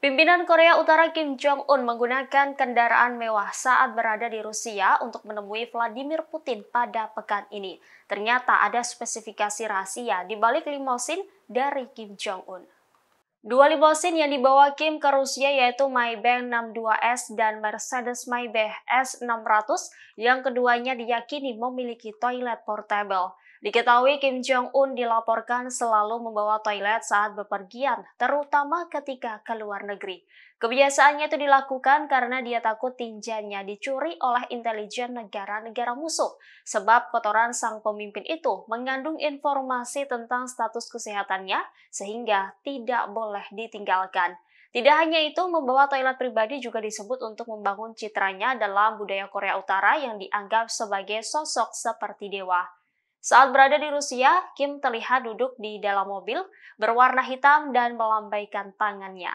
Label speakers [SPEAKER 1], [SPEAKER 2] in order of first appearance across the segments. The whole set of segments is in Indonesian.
[SPEAKER 1] Pimpinan Korea Utara Kim Jong-un menggunakan kendaraan mewah saat berada di Rusia untuk menemui Vladimir Putin pada pekan ini. Ternyata ada spesifikasi rahasia di balik limosin dari Kim Jong-un. Dua limosin yang dibawa Kim ke Rusia yaitu Maybach 62S dan Mercedes Maybach S600 yang keduanya diyakini memiliki toilet portable. Diketahui Kim Jong-un dilaporkan selalu membawa toilet saat bepergian, terutama ketika ke luar negeri. Kebiasaannya itu dilakukan karena dia takut tinjanya dicuri oleh intelijen negara-negara musuh, sebab kotoran sang pemimpin itu mengandung informasi tentang status kesehatannya sehingga tidak boleh boleh ditinggalkan. Tidak hanya itu, membawa toilet pribadi juga disebut untuk membangun citranya dalam budaya Korea Utara yang dianggap sebagai sosok seperti dewa. Saat berada di Rusia, Kim terlihat duduk di dalam mobil berwarna hitam dan melambaikan tangannya.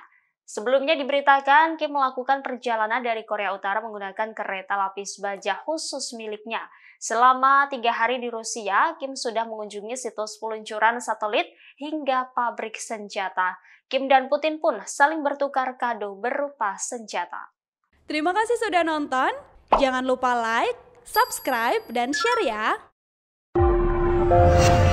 [SPEAKER 1] Sebelumnya diberitakan Kim melakukan perjalanan dari Korea Utara menggunakan kereta lapis baja khusus miliknya. Selama tiga hari di Rusia, Kim sudah mengunjungi situs peluncuran satelit hingga pabrik senjata. Kim dan Putin pun saling bertukar kado berupa senjata.
[SPEAKER 2] Terima kasih sudah nonton. Jangan lupa like, subscribe, dan share ya.